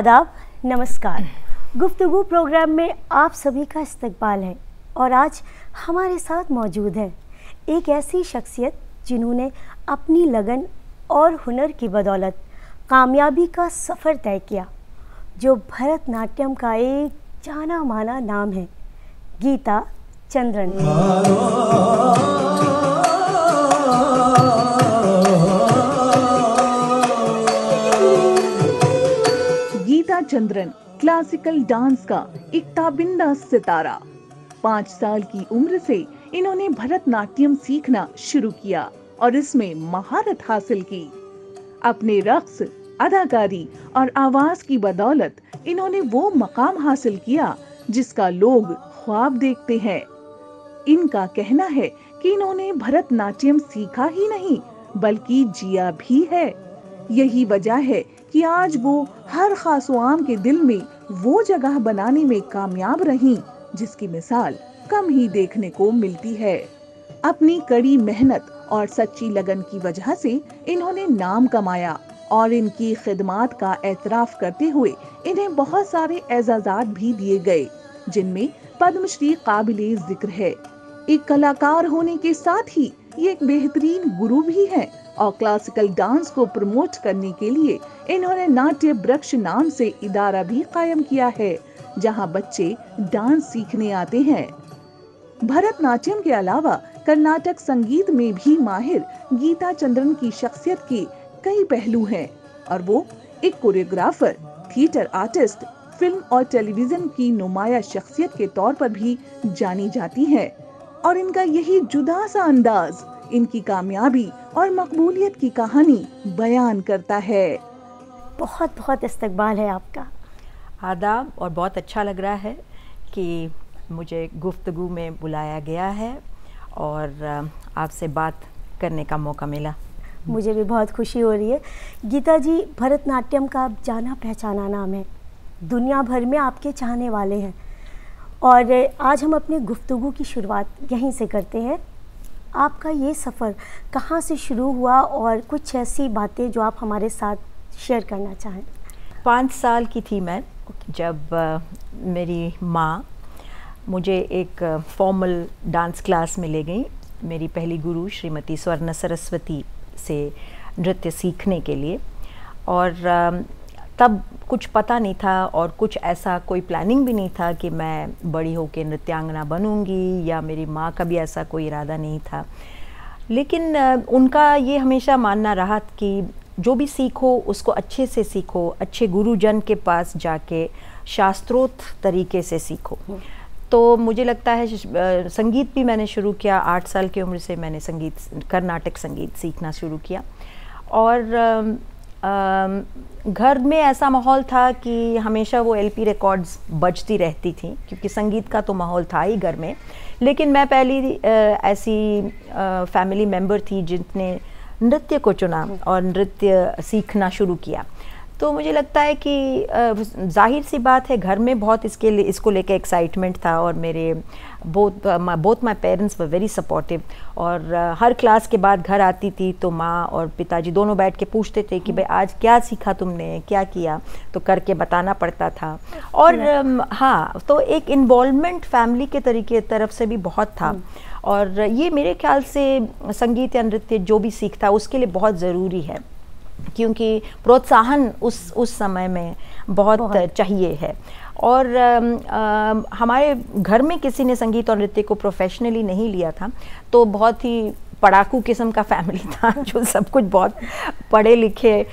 आदाब नमस्कार गुफ्तु प्रोग्राम में आप सभी का इस्तकबाल है और आज हमारे साथ मौजूद है एक ऐसी शख्सियत जिन्होंने अपनी लगन और हुनर की बदौलत कामयाबी का सफ़र तय किया जो भरतनाट्यम का एक जाना माना नाम है गीता चंद्रन श्वेता चंद्रन क्लासिकल डांस का एक ताबिंदा सितारा पाँच साल की उम्र से इन्होंने भरतनाट्यम सीखना शुरू किया और इसमें महारत हासिल की अपने रक्स अदाकारी और आवाज की बदौलत इन्होंने वो मकाम हासिल किया जिसका लोग ख्वाब देखते हैं इनका कहना है कि इन्होंने भरतनाट्यम सीखा ही नहीं बल्कि जिया भी है यही वजह है कि आज वो हर खासुआम के दिल में वो जगह बनाने में कामयाब रही जिसकी मिसाल कम ही देखने को मिलती है अपनी कड़ी मेहनत और सच्ची लगन की वजह से इन्होंने नाम कमाया और इनकी खिदमत का एतराफ करते हुए इन्हें बहुत सारे एजाजात भी दिए गए जिनमें पद्मश्री काबिल जिक्र है एक कलाकार होने के साथ ही ये एक बेहतरीन गुरु भी हैं और क्लासिकल डांस को प्रमोट करने के लिए इन्होंने नाट्य वृक्ष नाम से इदारा भी कायम किया है जहां बच्चे डांस सीखने आते हैं भरतनाट्यम के अलावा कर्नाटक संगीत में भी माहिर गीता चंद्रन की शख्सियत के कई पहलू हैं और वो एक कोरियोग्राफर थिएटर आर्टिस्ट फिल्म और टेलीविजन की नुमाया शख्सियत के तौर पर भी जानी जाती है और इनका यही जुदा सा अंदाज इनकी कामयाबी और मकबूलियत की कहानी बयान करता है बहुत बहुत इस्तकबाल है आपका आदाब और बहुत अच्छा लग रहा है कि मुझे गुफ्तगु में बुलाया गया है और आपसे बात करने का मौका मिला मुझे भी बहुत खुशी हो रही है गीता जी भरतनाट्यम का जाना पहचाना नाम है दुनिया भर में आपके चाहने वाले हैं और आज हम अपनी गुफ्तगु की शुरुआत यहीं से करते हैं आपका ये सफ़र कहाँ से शुरू हुआ और कुछ ऐसी बातें जो आप हमारे साथ शेयर करना चाहें पाँच साल की थी मैं जब मेरी माँ मुझे एक फॉर्मल डांस क्लास में ले गई मेरी पहली गुरु श्रीमती स्वर्ण सरस्वती से नृत्य सीखने के लिए और तब कुछ पता नहीं था और कुछ ऐसा कोई प्लानिंग भी नहीं था कि मैं बड़ी होकर नृत्यांगना बनूंगी या मेरी माँ का भी ऐसा कोई इरादा नहीं था लेकिन उनका ये हमेशा मानना रहा कि जो भी सीखो उसको अच्छे से सीखो अच्छे गुरुजन के पास जाके शास्त्रोत तरीके से सीखो हम्म। तो मुझे लगता है संगीत भी मैंने शुरू किया आठ साल की उम्र से मैंने संगीत कर्नाटक संगीत सीखना शुरू किया और घर में ऐसा माहौल था कि हमेशा वो एलपी रिकॉर्ड्स बजती रहती थी क्योंकि संगीत का तो माहौल था ही घर में लेकिन मैं पहली ऐसी फैमिली मेंबर थी जिसने नृत्य को चुना और नृत्य सीखना शुरू किया तो मुझे लगता है कि जाहिर सी बात है घर में बहुत इसके लिए इसको लेकर एक्साइटमेंट था और मेरे both both my parents were very supportive और uh, हर क्लास के बाद घर आती थी तो माँ और पिताजी दोनों बैठ के पूछते थे कि भाई हम्म। आज क्या सीखा तुमने क्या किया तो करके बताना पड़ता था और um, हाँ तो एक इन्वॉलमेंट फैमिली के तरीके तरफ से भी बहुत था हम्म। और ये मेरे ख्याल से संगीत या नृत्य जो भी सीखता उसके लिए बहुत ज़रूरी है क्योंकि प्रोत्साहन उस उस समय में बहुत, बहुत। चाहिए है और आ, आ, हमारे घर में किसी ने संगीत और नृत्य को प्रोफेशनली नहीं लिया था तो बहुत ही पड़ाकू किस्म का फैमिली था जो सब कुछ बहुत पढ़े लिखे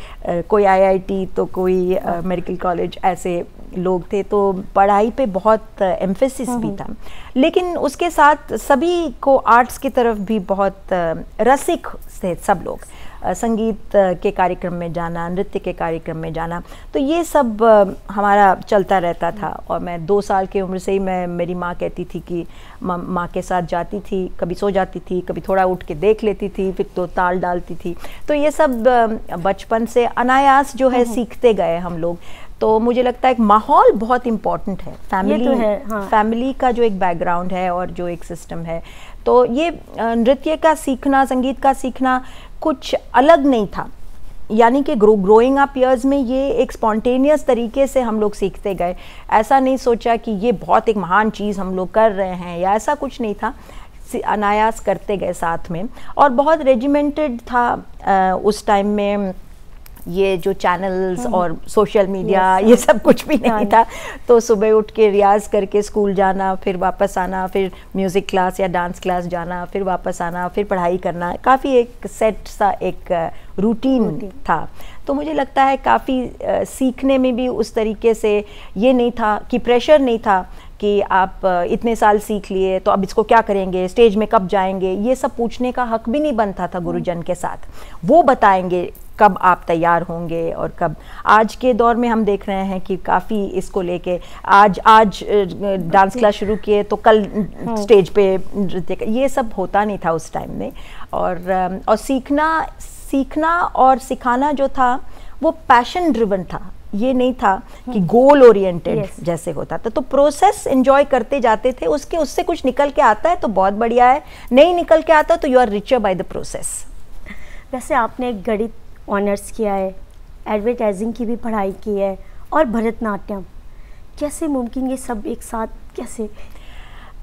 कोई आईआईटी तो कोई मेडिकल कॉलेज ऐसे लोग थे तो पढ़ाई पे बहुत एम्फेसिस भी हम्म। था लेकिन उसके साथ सभी को आर्ट्स की तरफ भी बहुत रसिक थे सब लोग संगीत के कार्यक्रम में जाना नृत्य के कार्यक्रम में जाना तो ये सब हमारा चलता रहता था और मैं दो साल की उम्र से ही मैं मेरी माँ कहती थी कि माँ के साथ जाती थी कभी सो जाती थी कभी थोड़ा उठ के देख लेती थी फिर तो ताल डालती थी तो ये सब बचपन से अनायास जो है हम्म। सीखते गए हम लोग तो मुझे लगता है एक माहौल बहुत इम्पॉर्टेंट है तो फैमिली तो है हाँ। फैमिली का जो एक बैकग्राउंड है और जो एक सिस्टम है तो ये नृत्य का सीखना संगीत का सीखना कुछ अलग नहीं था यानी कि ग्रो ग्रोइंग अप ईयर्स में ये एक स्पॉन्टेनियस तरीके से हम लोग सीखते गए ऐसा नहीं सोचा कि ये बहुत एक महान चीज़ हम लोग कर रहे हैं या ऐसा कुछ नहीं था अनायास करते गए साथ में और बहुत रेजिमेंटेड था आ, उस टाइम में ये जो चैनल्स हम्म। और सोशल मीडिया ये सब कुछ भी नहीं था तो सुबह उठ के रियाज करके स्कूल जाना फिर वापस आना फिर म्यूज़िक क्लास या डांस क्लास जाना फिर वापस आना फिर पढ़ाई करना काफ़ी एक सेट सा एक रूटीन था तो मुझे लगता है काफ़ी सीखने में भी उस तरीके से ये नहीं था कि प्रेशर नहीं था कि आप इतने साल सीख लिए तो अब इसको क्या करेंगे स्टेज में कब जाएंगे ये सब पूछने का हक भी नहीं बनता था हम्म। गुरुजन के साथ वो बताएंगे कब आप तैयार होंगे और कब आज के दौर में हम देख रहे हैं कि काफ़ी इसको लेके आज आज डांस क्लास शुरू किए तो कल हाँ। स्टेज पे नृत्य ये सब होता नहीं था उस टाइम में और और सीखना सीखना और सिखाना जो था वो पैशन ड्रिवन था ये नहीं था हाँ। कि गोल ओरिएंटेड yes. जैसे होता था तो प्रोसेस एंजॉय करते जाते थे उसके उससे कुछ निकल के आता है तो बहुत बढ़िया है नहीं निकल के आता तो you are richer by the process वैसे आपने एक गणित ऑनर्स किया है एडवर्टाइजिंग की भी पढ़ाई की है और भरतनाट्यम कैसे मुमकिन ये सब एक साथ कैसे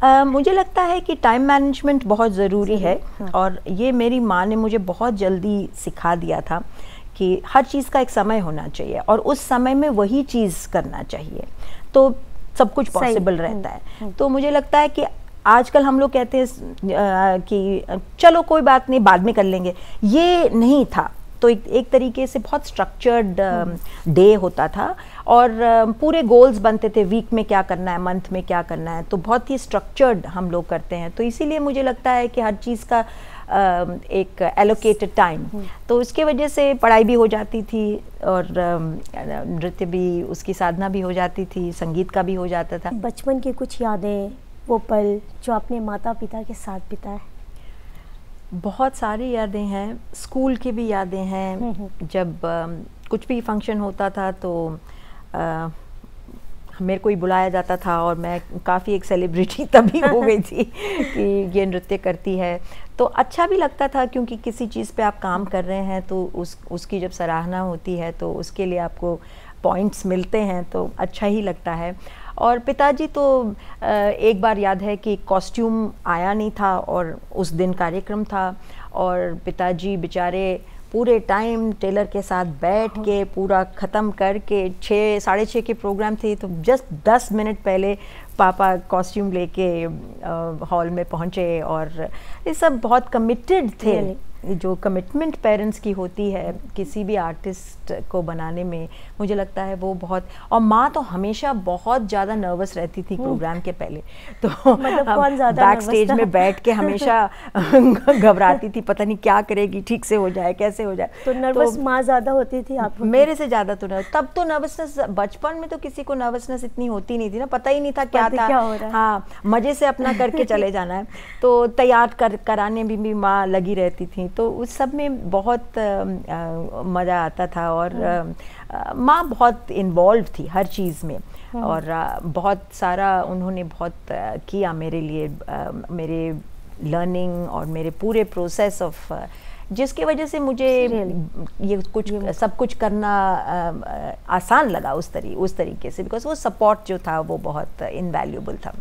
Uh, मुझे लगता है कि टाइम मैनेजमेंट बहुत ज़रूरी है हाँ। और ये मेरी माँ ने मुझे बहुत जल्दी सिखा दिया था कि हर चीज़ का एक समय होना चाहिए और उस समय में वही चीज़ करना चाहिए तो सब कुछ पॉसिबल हम्म, रहता है हम्म। तो मुझे लगता है कि आजकल हम लोग कहते हैं कि चलो कोई बात नहीं बाद में कर लेंगे ये नहीं था तो एक एक तरीके से बहुत स्ट्रक्चर्ड डे um, होता था और um, पूरे गोल्स बनते थे वीक में क्या करना है मंथ में क्या करना है तो बहुत ही स्ट्रक्चर्ड हम लोग करते हैं तो इसीलिए मुझे लगता है कि हर चीज़ का um, एक एलोकेटेड टाइम हम्म। तो उसके वजह से पढ़ाई भी हो जाती थी और नृत्य भी उसकी साधना भी हो जाती थी संगीत का भी हो जाता था बचपन की कुछ यादें वो पल जो अपने माता पिता के साथ बिताए बहुत सारी यादें हैं स्कूल की भी यादें हैं हम्म, हम्म। जब आ, कुछ भी फंक्शन होता था तो मेरे को ही बुलाया जाता था और मैं काफ़ी एक सेलिब्रिटी तभी हो गई थी कि ये नृत्य करती है तो अच्छा भी लगता था क्योंकि किसी चीज़ पे आप काम कर रहे हैं तो उस उसकी जब सराहना होती है तो उसके लिए आपको पॉइंट्स मिलते हैं तो अच्छा ही लगता है और पिताजी तो एक बार याद है कि कॉस्ट्यूम आया नहीं था और उस दिन कार्यक्रम था और पिताजी बेचारे पूरे टाइम टेलर के साथ बैठ के पूरा ख़त्म करके छः साढ़े छः के प्रोग्राम थी तो जस्ट दस मिनट पहले पापा कॉस्ट्यूम लेके हॉल में पहुँचे और ये सब बहुत कमिटेड थे really? जो कमिटमेंट पेरेंट्स की होती है किसी भी आर्टिस्ट को बनाने में मुझे लगता है वो बहुत और माँ तो हमेशा बहुत ज़्यादा नर्वस रहती थी प्रोग्राम हम्म। के पहले तो मतलब कौन ज़्यादा बैक स्टेज में बैठ के हमेशा घबराती थी पता नहीं क्या करेगी ठीक से हो जाए कैसे हो जाए तो नर्वस तो, माँ ज़्यादा होती थी आप मेरे से ज़्यादा तो नर्वस तब तो नर्वसनेस बचपन में तो किसी को नर्वसनेस इतनी होती नहीं थी ना पता ही नहीं था क्या था हाँ मज़े से अपना करके चले जाना है तो तैयार कर कराने में भी माँ लगी रहती थी तो उस सब में बहुत मज़ा आता था और हाँ। माँ बहुत इन्वॉल्व थी हर चीज़ में हाँ। और बहुत सारा उन्होंने बहुत किया मेरे लिए मेरे लर्निंग और मेरे पूरे प्रोसेस ऑफ जिसके वजह से मुझे ये कुछ ये सब कुछ करना आसान लगा उस तरी उस तरीके से बिकॉज वो सपोर्ट जो था वो बहुत इनवैल्यूबल था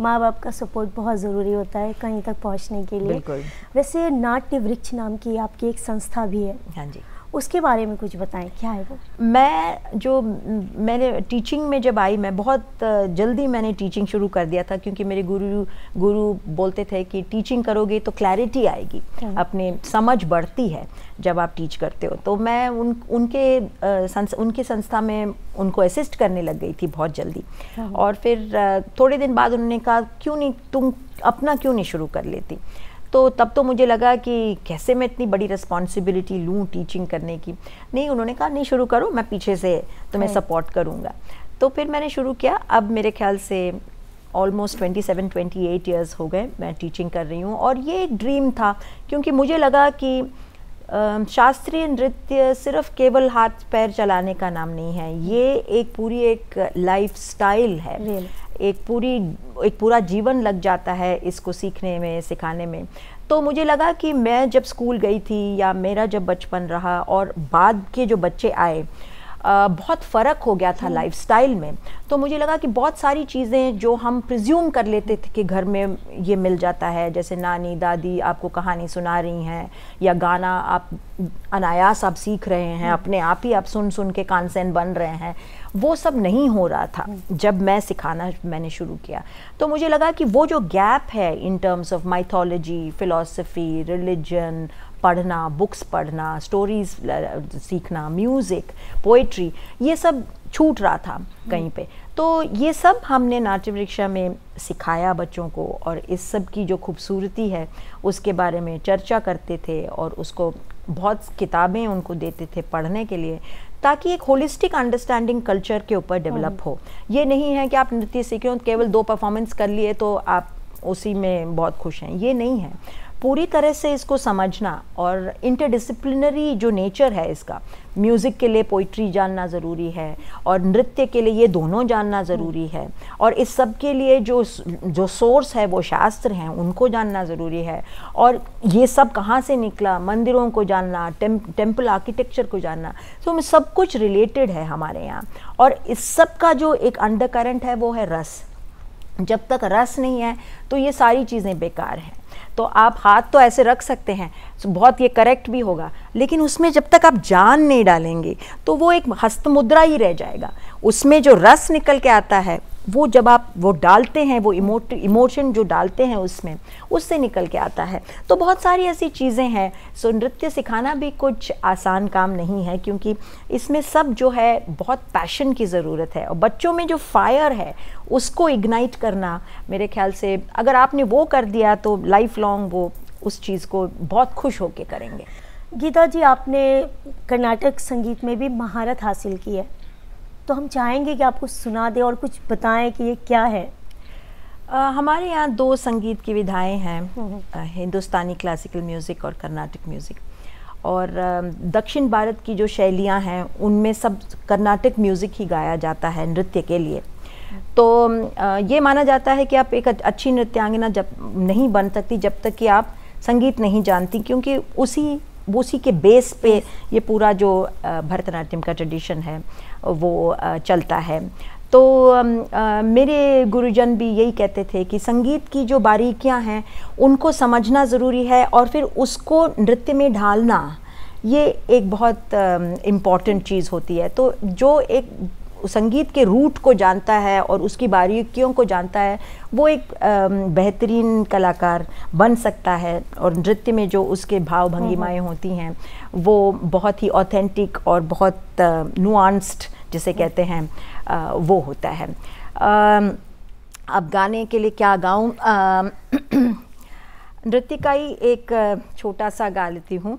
माँ बाप का सपोर्ट बहुत ज़रूरी होता है कहीं तक पहुँचने के लिए वैसे नाट्य वृक्ष नाम की आपकी एक संस्था भी है हाँ जी उसके बारे में कुछ बताएं क्या है वो मैं जो मैंने टीचिंग में जब आई मैं बहुत जल्दी मैंने टीचिंग शुरू कर दिया था क्योंकि मेरे गुरु गुरु बोलते थे कि टीचिंग करोगे तो क्लैरिटी आएगी हाँ। अपने समझ बढ़ती है जब आप टीच करते हो तो मैं उन उनके उनके संस, संस्था में उनको असिस्ट करने लग गई थी बहुत जल्दी हाँ। और फिर थोड़े दिन बाद उन्होंने कहा क्यों नहीं तुम अपना क्यों नहीं शुरू कर लेती तो तब तो मुझे लगा कि कैसे मैं इतनी बड़ी रिस्पॉन्सिबिलिटी लूँ टीचिंग करने की नहीं उन्होंने कहा नहीं शुरू करो मैं पीछे से तुम्हें सपोर्ट करूँगा तो फिर मैंने शुरू किया अब मेरे ख्याल से ऑलमोस्ट 27, 28 इयर्स हो गए मैं टीचिंग कर रही हूँ और ये एक ड्रीम था क्योंकि मुझे लगा कि शास्त्रीय नृत्य सिर्फ केवल हाथ पैर चलाने का नाम नहीं है ये एक पूरी एक लाइफ स्टाइल है really? एक पूरी एक पूरा जीवन लग जाता है इसको सीखने में सिखाने में तो मुझे लगा कि मैं जब स्कूल गई थी या मेरा जब बचपन रहा और बाद के जो बच्चे आए आ, बहुत फ़र्क हो गया था लाइफस्टाइल में तो मुझे लगा कि बहुत सारी चीज़ें जो हम प्रिज्यूम कर लेते थे कि घर में ये मिल जाता है जैसे नानी दादी आपको कहानी सुना रही हैं या गाना आप अनायास आप सीख रहे हैं अपने आप ही आप सुन सुन के कानसेन बन रहे हैं वो सब नहीं हो रहा था जब मैं सिखाना मैंने शुरू किया तो मुझे लगा कि वो जो गैप है in terms of mythology philosophy religion पढ़ना बुक्स पढ़ना स्टोरीज सीखना म्यूज़िक पोइट्री ये सब छूट रहा था कहीं पे तो ये सब हमने नाट्य वृक्षा में सिखाया बच्चों को और इस सब की जो खूबसूरती है उसके बारे में चर्चा करते थे और उसको बहुत किताबें उनको देते थे पढ़ने के लिए ताकि एक होलिस्टिक अंडरस्टैंडिंग कल्चर के ऊपर डेवलप हम्म। हो ये नहीं है कि आप नृत्य सीख रहे हो केवल दो परफॉर्मेंस कर लिए तो आप उसी में बहुत खुश हैं ये नहीं है पूरी तरह से इसको समझना और इंटरडिसिप्लिनरी जो नेचर है इसका म्यूज़िक के लिए पोइट्री जानना ज़रूरी है और नृत्य के लिए ये दोनों जानना ज़रूरी है और इस सब के लिए जो जो सोर्स है वो शास्त्र हैं उनको जानना ज़रूरी है और ये सब कहाँ से निकला मंदिरों को जानना टेम टेम्पल आर्किटेक्चर को जानना तो सब कुछ रिलेटेड है हमारे यहाँ और इस सब का जो एक अंडर करंट है वो है रस जब तक रस नहीं है तो ये सारी चीज़ें बेकार हैं तो आप हाथ तो ऐसे रख सकते हैं तो बहुत ये करेक्ट भी होगा लेकिन उसमें जब तक आप जान नहीं डालेंगे तो वो एक हस्त मुद्रा ही रह जाएगा उसमें जो रस निकल के आता है वो जब आप वो डालते हैं वो इमोट इमोशन जो डालते हैं उसमें उससे निकल के आता है तो बहुत सारी ऐसी चीज़ें हैं सो नृत्य सिखाना भी कुछ आसान काम नहीं है क्योंकि इसमें सब जो है बहुत पैशन की ज़रूरत है और बच्चों में जो फायर है उसको इग्नाइट करना मेरे ख्याल से अगर आपने वो कर दिया तो लाइफ लॉन्ग वो उस चीज़ को बहुत खुश होकर करेंगे गीता जी आपने कर्नाटक संगीत में भी महारत हासिल की है तो हम चाहेंगे कि आपको सुना दें और कुछ बताएं कि ये क्या है आ, हमारे यहाँ दो संगीत की विधाएं हैं हम्म। हिंदुस्तानी क्लासिकल म्यूज़िक और कर्नाटक म्यूज़िक और दक्षिण भारत की जो शैलियाँ हैं उनमें सब कर्नाटक म्यूज़िक ही गाया जाता है नृत्य के लिए तो ये माना जाता है कि आप एक अच्छी नृत्यांगना जब नहीं बन सकती जब तक कि आप संगीत नहीं जानती क्योंकि उसी वो उसी के बेस पे ये पूरा जो भरतनाट्यम का ट्रेडिशन है वो चलता है तो मेरे गुरुजन भी यही कहते थे कि संगीत की जो बारीकियां हैं उनको समझना ज़रूरी है और फिर उसको नृत्य में ढालना ये एक बहुत इम्पॉर्टेंट चीज़ होती है तो जो एक संगीत के रूट को जानता है और उसकी बारीकियों को जानता है वो एक बेहतरीन कलाकार बन सकता है और नृत्य में जो उसके भाव भंगिमाएँ हम्म, हम्म। होती हैं वो बहुत ही ऑथेंटिक और बहुत नुआंस्ड जिसे हम्म। कहते हैं वो होता है अब गाने के लिए क्या गाऊँ नृत्य का ही एक छोटा सा गा लेती हूँ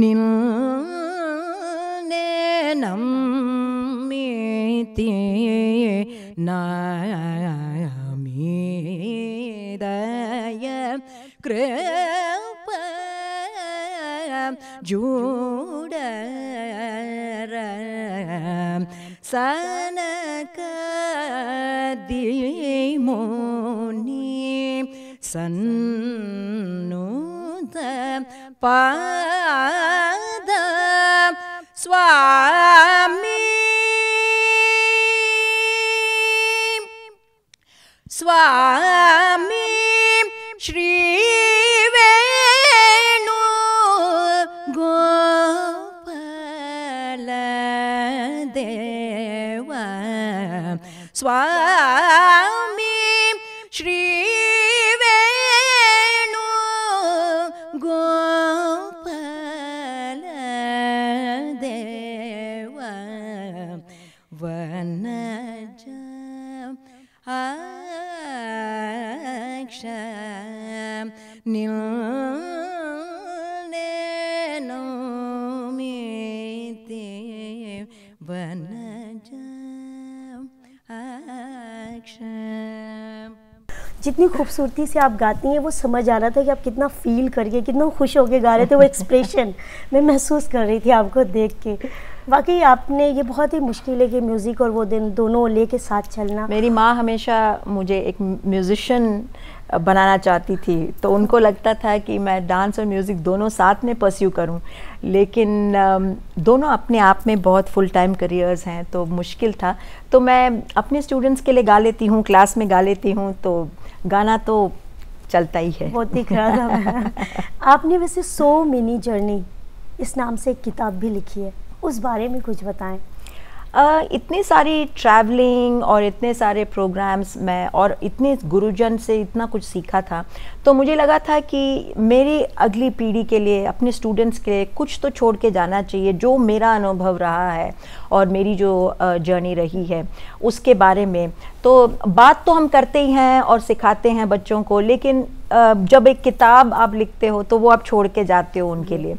നിന്നേ നമ്മീതി നാമീതയ കൃപ ജൂടര സനകദിമോനി സന്നുത പാ Swami Swami कितनी खूबसूरती से आप गाती हैं वो समझ आ रहा था कि आप कितना फील करके कितना खुश होके गा रहे थे वो एक्सप्रेशन मैं महसूस कर रही थी आपको देख के वाकई आपने ये बहुत ही मुश्किल है कि म्यूज़िक और वो दिन दोनों ले के साथ चलना मेरी माँ हमेशा मुझे एक म्यूज़िशन बनाना चाहती थी तो उनको लगता था कि मैं डांस और म्यूज़िक दोनों साथ में परस्यू करूं लेकिन दोनों अपने आप में बहुत फुल टाइम करियर्स हैं तो मुश्किल था तो मैं अपने स्टूडेंट्स के लिए गा लेती हूँ क्लास में गा लेती हूँ तो गाना तो चलता ही है बहुत दिख रहा था आपने वैसे सो मिनी जर्नी इस नाम से एक किताब भी लिखी है उस बारे में कुछ बताएं इतनी सारी ट्रैवलिंग और इतने सारे प्रोग्राम्स में और इतने गुरुजन से इतना कुछ सीखा था तो मुझे लगा था कि मेरी अगली पीढ़ी के लिए अपने स्टूडेंट्स के लिए कुछ तो छोड़ के जाना चाहिए जो मेरा अनुभव रहा है और मेरी जो जर्नी रही है उसके बारे में तो बात तो हम करते ही हैं और सिखाते हैं बच्चों को लेकिन जब एक किताब आप लिखते हो तो वो आप छोड़ के जाते हो उनके लिए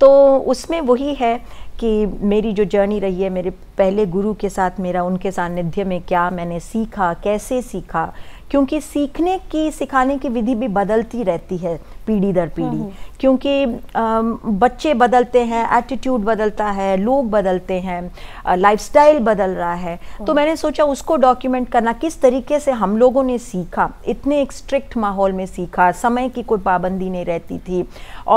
तो उसमें वही है कि मेरी जो जर्नी रही है मेरे पहले गुरु के साथ मेरा उनके सानिध्य में क्या मैंने सीखा कैसे सीखा क्योंकि सीखने की सिखाने की विधि भी बदलती रहती है पीढ़ी दर हम्म, पीढ़ी हम्म। क्योंकि बच्चे बदलते हैं एटीट्यूड बदलता है लोग बदलते हैं लाइफस्टाइल बदल रहा है हम्म। तो मैंने सोचा उसको डॉक्यूमेंट करना किस तरीके से हम लोगों ने सीखा इतने एक स्ट्रिक्ट माहौल में सीखा समय की कोई पाबंदी नहीं रहती थी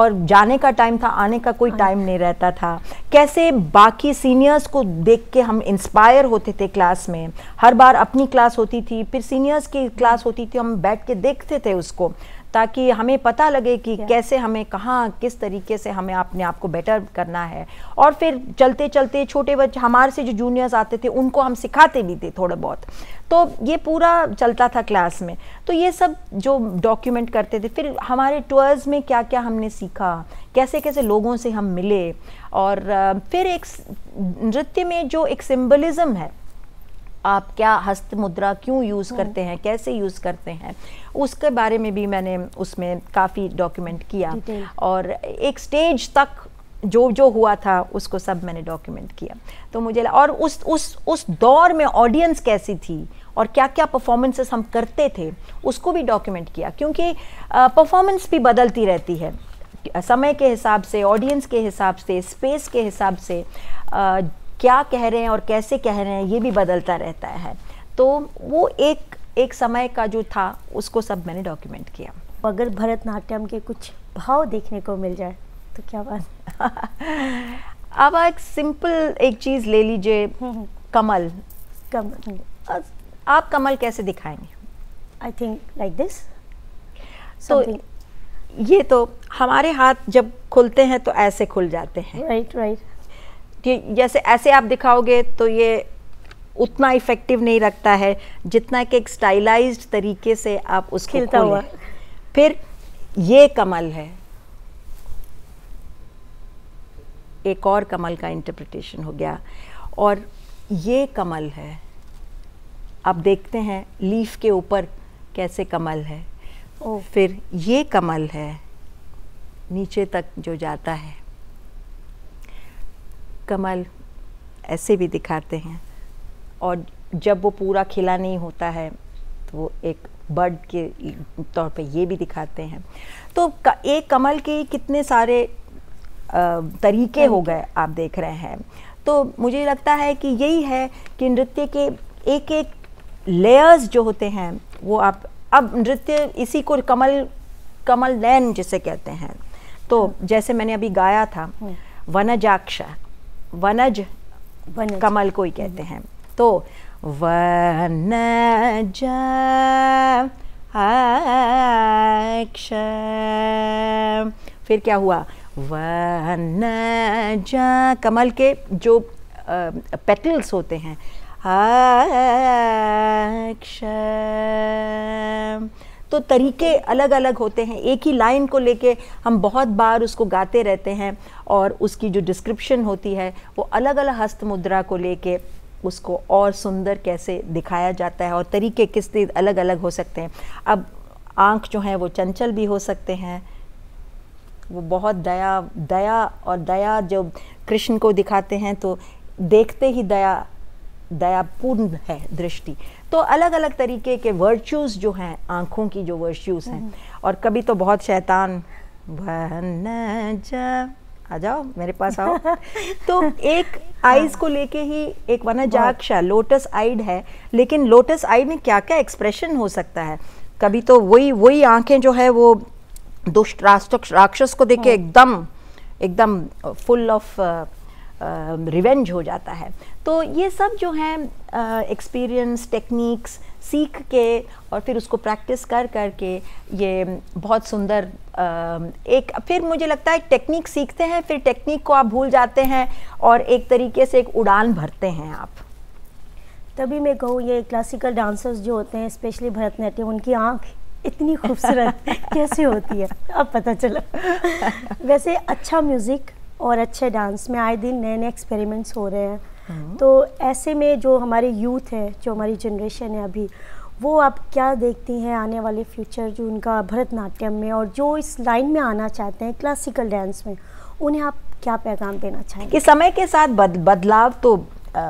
और जाने का टाइम था आने का कोई टाइम हाँ। नहीं रहता था कैसे बाकी सीनियर्स को देख के हम इंस्पायर होते थे क्लास में हर बार अपनी क्लास होती थी फिर सीनियर्स की क्लास होती थी हम बैठ के देखते थे उसको ताकि हमें पता लगे कि कैसे हमें कहाँ किस तरीके से हमें अपने आप को बेटर करना है और फिर चलते चलते छोटे बच्चे हमारे से जो जूनियर्स आते थे उनको हम सिखाते भी थे थोड़ा बहुत तो ये पूरा चलता था क्लास में तो ये सब जो डॉक्यूमेंट करते थे फिर हमारे टूर्स में क्या क्या हमने सीखा कैसे कैसे लोगों से हम मिले और फिर एक नृत्य में जो एक सिम्बलिज़म है आप क्या हस्त मुद्रा क्यों यूज़ हाँ। करते हैं कैसे यूज़ करते हैं उसके बारे में भी मैंने उसमें काफ़ी डॉक्यूमेंट किया और एक स्टेज तक जो जो हुआ था उसको सब मैंने डॉक्यूमेंट किया तो मुझे और उस उस उस दौर में ऑडियंस कैसी थी और क्या क्या परफॉर्मेंसेस हम करते थे उसको भी डॉक्यूमेंट किया क्योंकि परफॉर्मेंस भी बदलती रहती है समय के हिसाब से ऑडियंस के हिसाब से स्पेस के हिसाब से क्या कह रहे हैं और कैसे कह रहे हैं ये भी बदलता रहता है तो वो एक एक समय का जो था उसको सब मैंने डॉक्यूमेंट किया अगर भरतनाट्यम के कुछ भाव देखने को मिल जाए तो क्या बात अब एक सिंपल एक चीज़ ले लीजिए हम्म, हम्म। कमल कमल हम्म। आप कमल कैसे दिखाएंगे आई थिंक लाइक दिस तो ये तो हमारे हाथ जब खुलते हैं तो ऐसे खुल जाते हैं राइट right, राइट right. जैसे ऐसे आप दिखाओगे तो ये उतना इफ़ेक्टिव नहीं रखता है जितना कि एक स्टाइलाइज तरीके से आप उसको खिलता हुआ फिर ये कमल है एक और कमल का इंटरप्रिटेशन हो गया और ये कमल है आप देखते हैं लीफ के ऊपर कैसे कमल है ओ। फिर ये कमल है नीचे तक जो जाता है कमल ऐसे भी दिखाते हैं और जब वो पूरा खिला नहीं होता है तो वो एक बर्ड के तौर पे ये भी दिखाते हैं तो एक कमल के कितने सारे तरीके हो गए आप देख रहे हैं तो मुझे लगता है कि यही है कि नृत्य के एक एक लेयर्स जो होते हैं वो आप अब नृत्य इसी को कमल कमल नैन जिसे कहते हैं तो हाँ। जैसे मैंने अभी गाया था हाँ। वनजाक्षा वनज कमल को ही कहते हैं तो वनज अक्ष फिर क्या हुआ वनज कमल के जो पेटल्स होते हैं अक्ष तो तरीके अलग अलग होते हैं एक ही लाइन को लेके हम बहुत बार उसको गाते रहते हैं और उसकी जो डिस्क्रिप्शन होती है वो अलग अलग हस्त मुद्रा को लेके उसको और सुंदर कैसे दिखाया जाता है और तरीके किस अलग अलग हो सकते हैं अब आँख जो हैं वो चंचल भी हो सकते हैं वो बहुत दया दया और दया जो कृष्ण को दिखाते हैं तो देखते ही दया दयापूर्ण है दृष्टि तो अलग अलग तरीके के वर्च्यूज़ जो हैं आँखों की जो वर्च्यूज़ हैं हम्म। और कभी तो बहुत शैतान बन जा आ जाओ मेरे पास आओ तो एक आईज को लेके ही एक वनजाक्षा लोटस आइड है लेकिन लोटस आइड में क्या क्या एक्सप्रेशन हो सकता है कभी तो वही वही आंखें जो है वो दुष्ट राक्षस को देख के हाँ। एकदम एकदम फुल ऑफ रिवेंज हो जाता है तो ये सब जो हैं एक्सपीरियंस टेक्निक्स सीख के और फिर उसको प्रैक्टिस कर कर के ये बहुत सुंदर एक फिर मुझे लगता है टेक्निक सीखते हैं फिर टेक्निक को आप भूल जाते हैं और एक तरीके से एक उड़ान भरते हैं आप तभी मैं कहूँ ये क्लासिकल डांसर्स जो होते हैं स्पेशली भरतनाट्यम उनकी आँख इतनी खूबसूरत कैसे होती है अब पता चला वैसे अच्छा म्यूज़िक और अच्छे डांस में आए दिन नए नए एक्सपेरिमेंट्स हो रहे हैं हाँ। तो ऐसे में जो हमारे यूथ है जो हमारी जनरेशन है अभी वो आप क्या देखती हैं आने वाले फ्यूचर जो उनका भरतनाट्यम में और जो इस लाइन में आना चाहते हैं क्लासिकल डांस में उन्हें आप क्या पैगाम देना चाहेंगे कि समय के साथ बद, बदलाव तो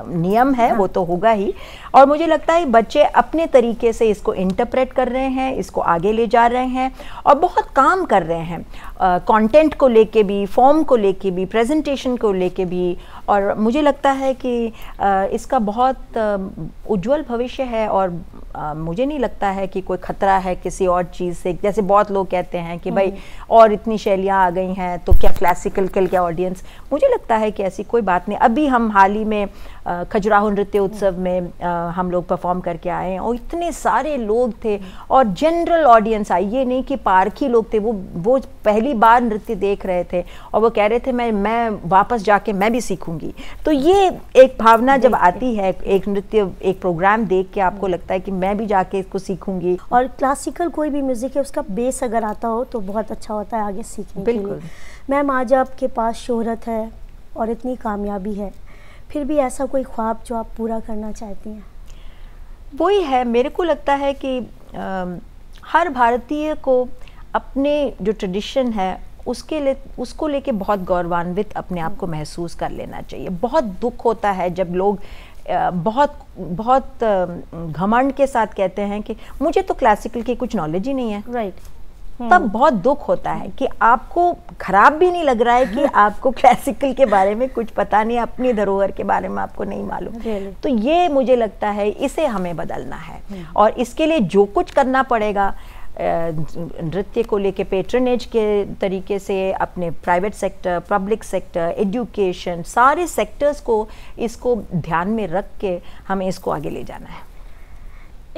नियम है हाँ। वो तो होगा ही और मुझे लगता है बच्चे अपने तरीके से इसको इंटरप्रेट कर रहे हैं इसको आगे ले जा रहे हैं और बहुत काम कर रहे हैं कंटेंट को लेके भी फॉर्म को लेके भी प्रेजेंटेशन को लेके भी और मुझे लगता है कि uh, इसका बहुत उज्जवल भविष्य है और uh, मुझे नहीं लगता है कि कोई ख़तरा है किसी और चीज़ से जैसे बहुत लोग कहते हैं कि भाई हम्म। और इतनी शैलियाँ आ गई हैं तो क्या क्लासिकल कल क्या ऑडियंस मुझे लगता है कि ऐसी कोई बात नहीं अभी हम हाल ही में खजुराहो नृत्य उत्सव में आ, हम लोग परफॉर्म करके आए और इतने सारे लोग थे और जनरल ऑडियंस आई ये नहीं कि पार्क ही लोग थे वो वो पहले पहली बार नृत्य देख रहे थे और वो कह रहे थे मैं मैं वापस जाके मैं भी सीखूंगी तो ये एक भावना जब आती है एक नृत्य एक प्रोग्राम देख के आपको लगता है कि मैं भी जाके इसको सीखूंगी और क्लासिकल कोई भी म्यूज़िक है उसका बेस अगर आता हो तो बहुत अच्छा होता है आगे सीखने बिल्कुल मैम आज आपके पास शोहरत है और इतनी कामयाबी है फिर भी ऐसा कोई ख्वाब जो आप पूरा करना चाहती हैं वही है मेरे को लगता है कि आ, हर भारतीय को अपने जो ट्रेडिशन है उसके लिए उसको लेके बहुत गौरवान्वित अपने आप को महसूस कर लेना चाहिए बहुत दुख होता है जब लोग बहुत बहुत घमंड के साथ कहते हैं कि मुझे तो क्लासिकल की कुछ नॉलेज ही नहीं है राइट right. तब हम्म। बहुत दुख होता है कि आपको खराब भी नहीं लग रहा है कि आपको क्लासिकल के बारे में कुछ पता नहीं अपनी धरोहर के बारे में आपको नहीं मालूम तो ये मुझे लगता है इसे हमें बदलना है हम्म। और इसके लिए जो कुछ करना पड़ेगा नृत्य को लेके पेट्रनेज के तरीके से अपने private sector public sector education सारे सेक्टर्स को इसको ध्यान में रख के हमें इसको आगे ले जाना है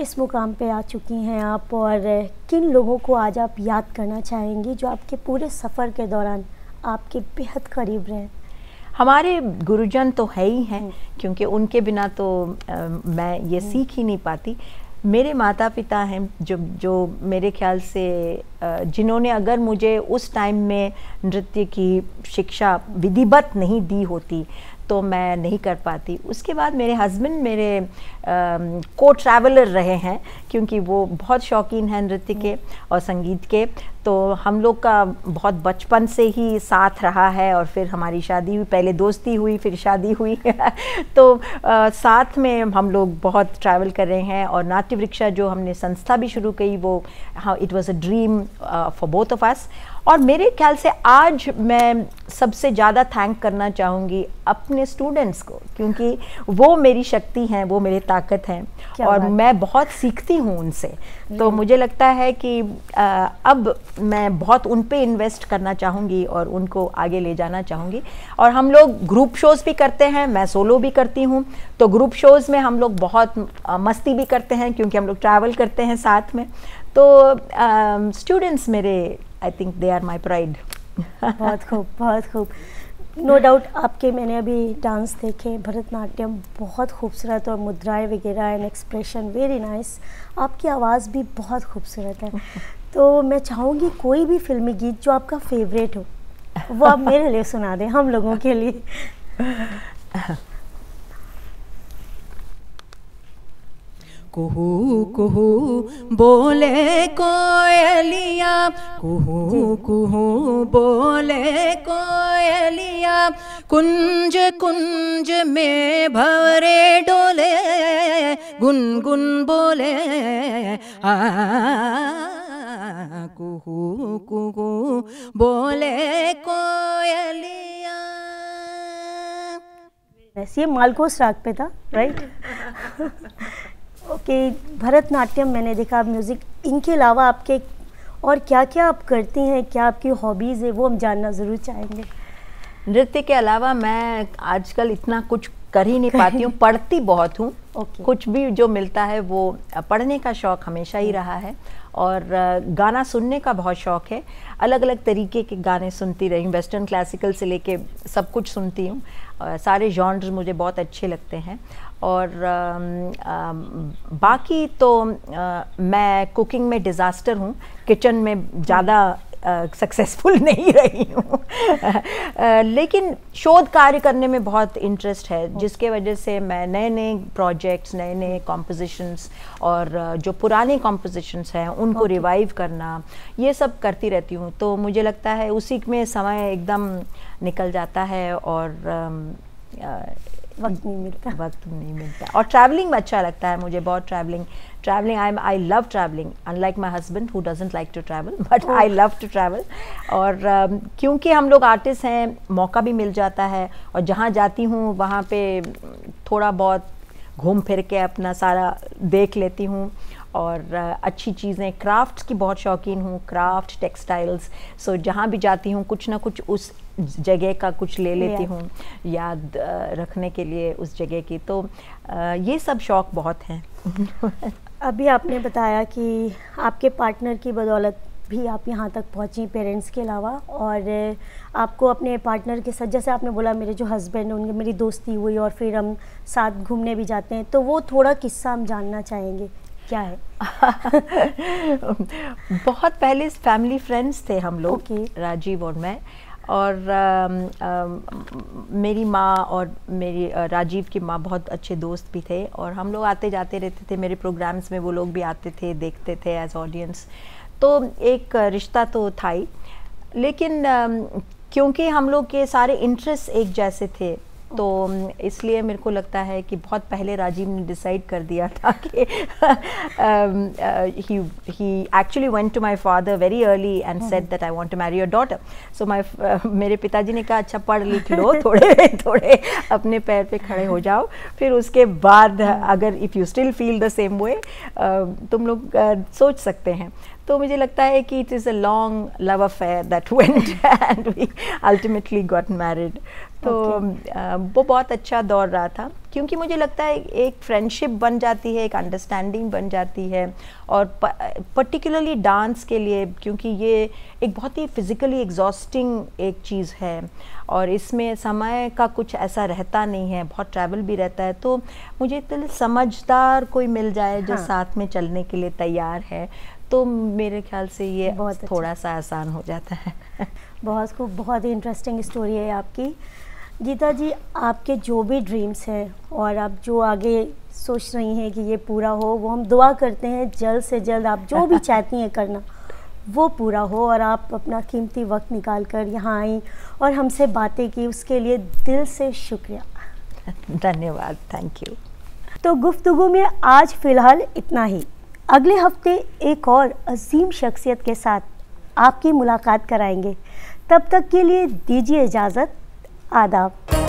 इस मुकाम पे आ चुकी हैं आप और किन लोगों को आज आप याद करना चाहेंगी जो आपके पूरे सफ़र के दौरान आपके बेहद करीब रहे हमारे गुरुजन तो है ही हैं हम्म। क्योंकि उनके बिना तो आ, मैं ये हम्म। सीख ही नहीं पाती मेरे माता पिता हैं जो जो मेरे ख्याल से जिन्होंने अगर मुझे उस टाइम में नृत्य की शिक्षा विधिवत नहीं दी होती तो मैं नहीं कर पाती उसके बाद मेरे हस्बैंड मेरे आ, को ट्रैवलर रहे हैं क्योंकि वो बहुत शौकीन हैं नृत्य के और संगीत के तो हम लोग का बहुत बचपन से ही साथ रहा है और फिर हमारी शादी हुई पहले दोस्ती हुई फिर शादी हुई तो आ, साथ में हम लोग बहुत ट्रैवल कर रहे हैं और नाट्य वृक्षा जो हमने संस्था भी शुरू की वो हाँ it was a dream for both of us और मेरे ख्याल से आज मैं सबसे ज़्यादा थैंक करना चाहूँगी अपने स्टूडेंट्स को क्योंकि वो मेरी शक्ति हैं वो मेरी ताकत हैं और मैं बहुत सीखती हूँ उनसे तो हम्म। मुझे लगता है कि आ, अब मैं बहुत उन पर इन्वेस्ट करना चाहूँगी और उनको आगे ले जाना चाहूँगी और हम लोग ग्रुप शोज़ भी करते हैं मैं सोलो भी करती हूँ तो ग्रुप शोज़ में हम लोग बहुत आ, मस्ती भी करते हैं क्योंकि हम लोग ट्रैवल करते हैं साथ में तो स्टूडेंट्स मेरे I think they are my pride बहुत खूब बहुत खूब नो no डाउट आपके मैंने अभी डांस देखे भरतनाट्यम बहुत खूबसूरत और मुद्राएं वगैरह एंड एक्सप्रेशन वेरी नाइस आपकी आवाज़ भी बहुत खूबसूरत है तो मैं चाहूँगी कोई भी फिल्मी गीत जो आपका फेवरेट हो वो आप मेरे लिए सुना दें हम लोगों के लिए कुहू कुहू बोले कोयलिया कुहू कुहू बोले कोयलिया कुंज कुंज में भवरे डोले गुन गुन बोले आ कुहू कुहू बोले कोयलिया वैसे ये मालकोस राग पे था राइट ओके भरतनाट्यम मैंने देखा म्यूज़िक इनके अलावा आपके और क्या क्या आप करती हैं क्या आपकी हॉबीज़ है वो हम जानना ज़रूर चाहेंगे नृत्य के अलावा मैं आजकल इतना कुछ कर ही नहीं पाती हूँ पढ़ती बहुत हूँ okay. कुछ भी जो मिलता है वो पढ़ने का शौक़ हमेशा ही हम्म। रहा है और गाना सुनने का बहुत शौक़ है अलग अलग तरीके के गाने सुनती रही वेस्टर्न क्लासिकल से लेके सब कुछ सुनती हूँ सारे जॉन्ड्र मुझे बहुत अच्छे लगते हैं और बाकी तो मैं कुकिंग में डिज़ास्टर हूँ किचन में ज़्यादा सक्सेसफुल नहीं रही हूँ लेकिन शोध कार्य करने में बहुत इंटरेस्ट है जिसके वजह से मैं नए नए प्रोजेक्ट्स नए नए कॉम्पोजिशंस और जो पुराने कॉम्पोजिशंस हैं उनको रिवाइव करना ये सब करती रहती हूँ तो मुझे लगता है उसी में समय एकदम निकल जाता है और वक्त नहीं मिलता वक्त नहीं मिलता और ट्रैवलिंग में अच्छा लगता है मुझे बहुत travelling travelling I I love travelling unlike my husband who doesn't like to travel but I love to travel और uh, क्योंकि हम लोग आर्टिस्ट हैं मौका भी मिल जाता है और जहाँ जाती हूँ वहाँ पे थोड़ा बहुत घूम फिर के अपना सारा देख लेती हूँ और अच्छी चीज़ें क्राफ्ट्स की बहुत शौकीन हूँ क्राफ्ट टेक्सटाइल्स सो जहाँ भी जाती हूँ कुछ ना कुछ उस जगह का कुछ ले लेती हूँ याद रखने के लिए उस जगह की तो ये सब शौक बहुत हैं अभी आपने बताया कि आपके पार्टनर की बदौलत भी आप यहाँ तक पहुँची पेरेंट्स के अलावा और आपको अपने पार्टनर के साथ जैसे आपने बोला मेरे जो हस्बैंड उनकी मेरी दोस्ती हुई और फिर हम साथ घूमने भी जाते हैं तो वो थोड़ा किस्सा हम जानना चाहेंगे क्या है बहुत पहले फैमिली फ्रेंड्स थे हम लोग okay. राजीव और मैं और आ, आ, मेरी माँ और मेरी आ, राजीव की माँ बहुत अच्छे दोस्त भी थे और हम लोग आते जाते रहते थे मेरे प्रोग्राम्स में वो लोग भी आते थे देखते थे एज ऑडियंस तो एक रिश्ता तो था ही लेकिन क्योंकि हम लोग के सारे इंटरेस्ट एक जैसे थे तो इसलिए मेरे को लगता है कि बहुत पहले राजीव ने डिसाइड कर दिया था कि he actually went to my father very early and said that I want to marry your daughter so my मेरे पिताजी ने कहा अच्छा पढ़ लिख लो थोड़े थोड़े अपने पैर पे खड़े हो जाओ फिर उसके बाद हम्म। अगर if you still feel the same way तुम लोग uh, सोच सकते हैं तो मुझे लगता है कि it is a long love affair that went and we ultimately got married तो वो बहुत अच्छा दौर रहा था क्योंकि मुझे लगता है एक फ्रेंडशिप बन जाती है एक अंडरस्टैंडिंग बन जाती है और पर्टिकुलरली डांस के लिए क्योंकि ये एक बहुत ही फिज़िकली एग्जॉस्टिंग एक चीज़ है और इसमें समय का कुछ ऐसा रहता नहीं है बहुत ट्रैवल भी रहता है तो मुझे तो समझदार कोई मिल जाए हाँ। जो साथ में चलने के लिए तैयार है तो मेरे ख्याल से ये बहुत अच्छा। थोड़ा अच्छा। सा आसान हो जाता है बहुत खूब बहुत ही इंटरेस्टिंग स्टोरी है आपकी गीता जी आपके जो भी ड्रीम्स हैं और आप जो आगे सोच रही हैं कि ये पूरा हो वो हम दुआ करते हैं जल्द से जल्द आप जो भी चाहती हैं करना वो पूरा हो और आप अपना कीमती वक्त निकाल कर यहाँ आई और हमसे बातें की उसके लिए दिल से शुक्रिया धन्यवाद थैंक यू तो गुफ्तगु में आज फ़िलहाल इतना ही अगले हफ्ते एक और अजीम शख्सियत के साथ आपकी मुलाकात कराएंगे तब तक के लिए दीजिए इजाज़त आदाब